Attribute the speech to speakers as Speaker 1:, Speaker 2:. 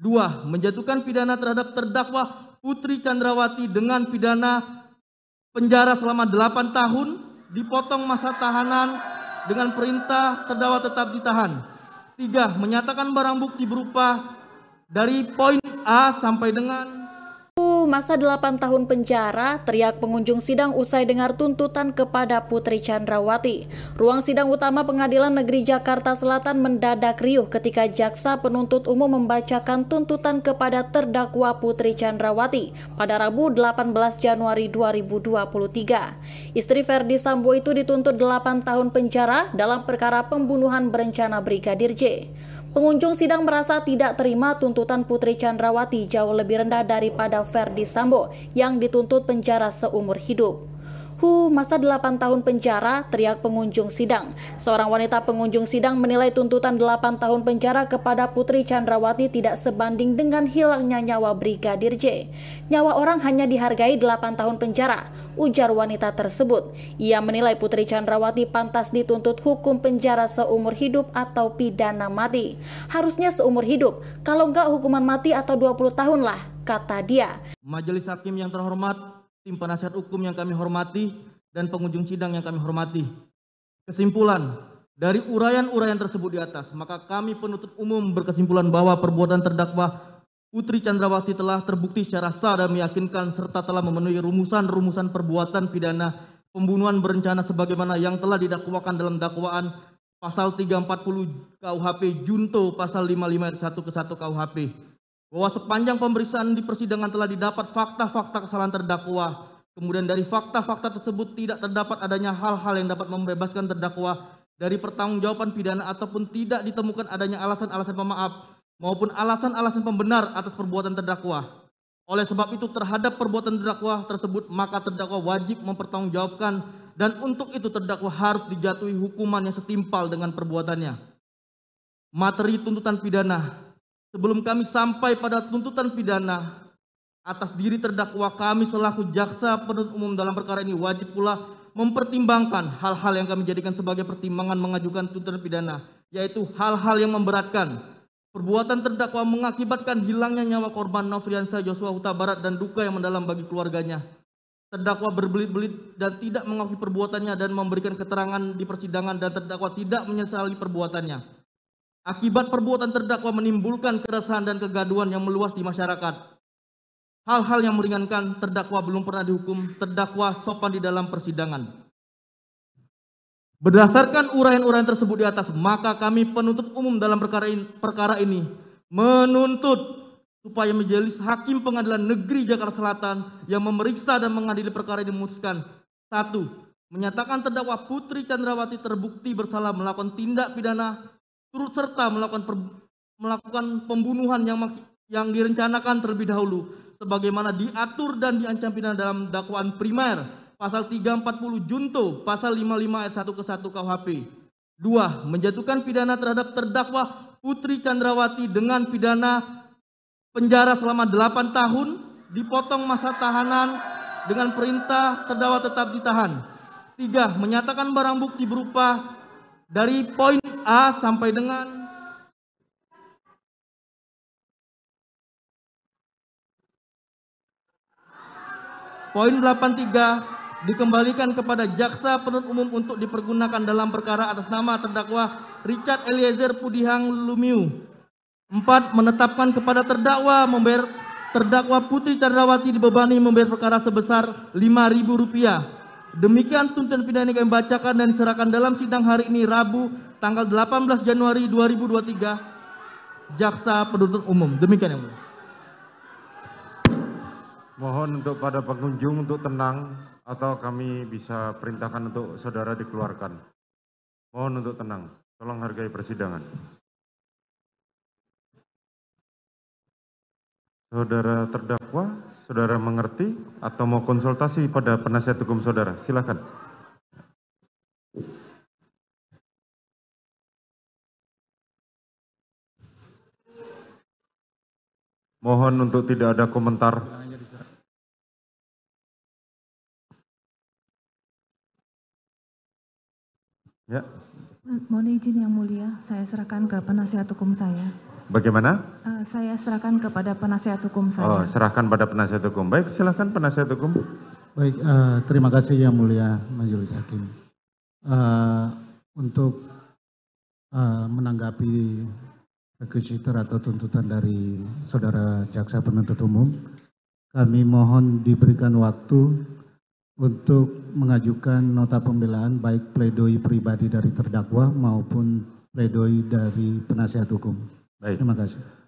Speaker 1: Dua, menjatuhkan pidana terhadap terdakwa Putri Chandrawati dengan pidana penjara selama 8 tahun dipotong masa tahanan dengan perintah terdakwa tetap ditahan. Tiga, menyatakan barang bukti berupa dari poin A sampai dengan
Speaker 2: masa 8 tahun penjara, teriak pengunjung sidang usai dengar tuntutan kepada Putri Chandrawati. Ruang sidang utama Pengadilan Negeri Jakarta Selatan mendadak riuh ketika jaksa penuntut umum membacakan tuntutan kepada terdakwa Putri Chandrawati pada Rabu 18 Januari 2023. Istri Verdi Sambo itu dituntut 8 tahun penjara dalam perkara pembunuhan berencana Brigadir J. Pengunjung sidang merasa tidak terima tuntutan Putri Chandrawati jauh lebih rendah daripada Verdi Sambo yang dituntut penjara seumur hidup. Hu masa 8 tahun penjara teriak pengunjung sidang. Seorang wanita pengunjung sidang menilai tuntutan 8 tahun penjara kepada Putri Chandrawati tidak sebanding dengan hilangnya nyawa Brigadir J. Nyawa orang hanya dihargai 8 tahun penjara, ujar wanita tersebut. Ia menilai Putri Chandrawati pantas dituntut hukum penjara seumur hidup atau pidana mati. Harusnya seumur hidup, kalau enggak hukuman mati atau 20 tahun lah, kata dia.
Speaker 1: Majelis hakim yang terhormat, tim penasihat hukum yang kami hormati, dan pengunjung sidang yang kami hormati. Kesimpulan, dari uraian-uraian tersebut di atas, maka kami penuntut umum berkesimpulan bahwa perbuatan terdakwa Putri Chandrawati telah terbukti secara sah dan meyakinkan serta telah memenuhi rumusan-rumusan perbuatan pidana pembunuhan berencana sebagaimana yang telah didakwakan dalam dakwaan pasal 340 KUHP junto pasal 551 ke 1 KUHP bahwa sepanjang pemeriksaan di persidangan telah didapat fakta-fakta kesalahan terdakwa, kemudian dari fakta-fakta tersebut tidak terdapat adanya hal-hal yang dapat membebaskan terdakwa dari pertanggungjawaban pidana ataupun tidak ditemukan adanya alasan-alasan pemaaf maupun alasan-alasan pembenar atas perbuatan terdakwa. Oleh sebab itu terhadap perbuatan terdakwa tersebut maka terdakwa wajib mempertanggungjawabkan dan untuk itu terdakwa harus dijatuhi hukuman yang setimpal dengan perbuatannya. Materi tuntutan pidana Sebelum kami sampai pada tuntutan pidana atas diri terdakwa kami selaku jaksa penuntut umum dalam perkara ini wajib pula mempertimbangkan hal-hal yang kami jadikan sebagai pertimbangan mengajukan tuntutan pidana, yaitu hal-hal yang memberatkan. Perbuatan terdakwa mengakibatkan hilangnya nyawa korban Nofriansyah Joshua Huta Barat dan duka yang mendalam bagi keluarganya. Terdakwa berbelit-belit dan tidak mengakui perbuatannya dan memberikan keterangan di persidangan dan terdakwa tidak menyesali perbuatannya. Akibat perbuatan terdakwa menimbulkan keresahan dan kegaduhan yang meluas di masyarakat. Hal-hal yang meringankan terdakwa belum pernah dihukum, terdakwa sopan di dalam persidangan. Berdasarkan uraian-uraian tersebut di atas, maka kami penuntut umum dalam perkara ini, perkara ini menuntut supaya majelis hakim pengadilan negeri Jakarta Selatan yang memeriksa dan mengadili perkara ini memutuskan satu menyatakan terdakwa Putri Chandrawati terbukti bersalah melakukan tindak pidana turut serta melakukan per, melakukan pembunuhan yang yang direncanakan terlebih dahulu sebagaimana diatur dan diancam pidana dalam dakwaan primer pasal 340 junto pasal 55 ayat 1 ke 1 KUHP. 2. Menjatuhkan pidana terhadap terdakwa Putri Chandrawati dengan pidana penjara selama 8 tahun dipotong masa tahanan dengan perintah terdakwa tetap ditahan. 3. Menyatakan barang bukti berupa
Speaker 2: dari poin A sampai dengan
Speaker 1: poin 83 dikembalikan kepada jaksa penuntut umum untuk dipergunakan dalam perkara atas nama terdakwa Richard Eliezer Pudihang Lumiu. 4. Menetapkan kepada terdakwa membayar terdakwa Putri Candrawati dibebani membayar perkara sebesar Rp5.000. Demikian tuntutan pidana yang kami bacakan dan diserahkan dalam sidang hari ini Rabu tanggal 18 Januari 2023 Jaksa Penuntut Umum. Demikian yang mulia. Mohon untuk pada pengunjung untuk tenang atau kami bisa perintahkan untuk saudara dikeluarkan. Mohon untuk tenang. Tolong hargai persidangan. Saudara terdakwa, saudara mengerti atau mau konsultasi pada penasihat hukum saudara? Silakan. Mohon untuk tidak ada komentar. Ya.
Speaker 2: Mohon izin yang mulia, saya serahkan ke penasihat hukum saya. Bagaimana? Uh, saya serahkan kepada penasihat hukum saya. Oh, serahkan
Speaker 1: pada penasihat hukum. Baik, silahkan penasihat hukum. Baik, uh, terima kasih yang mulia Majelis Hakim. Uh, untuk uh, menanggapi ekusitor atau tuntutan dari saudara jaksa penuntut umum, kami mohon diberikan waktu untuk mengajukan nota pembelaan baik pledoi pribadi dari terdakwa maupun pledoi dari penasihat hukum. Baik. Terima kasih.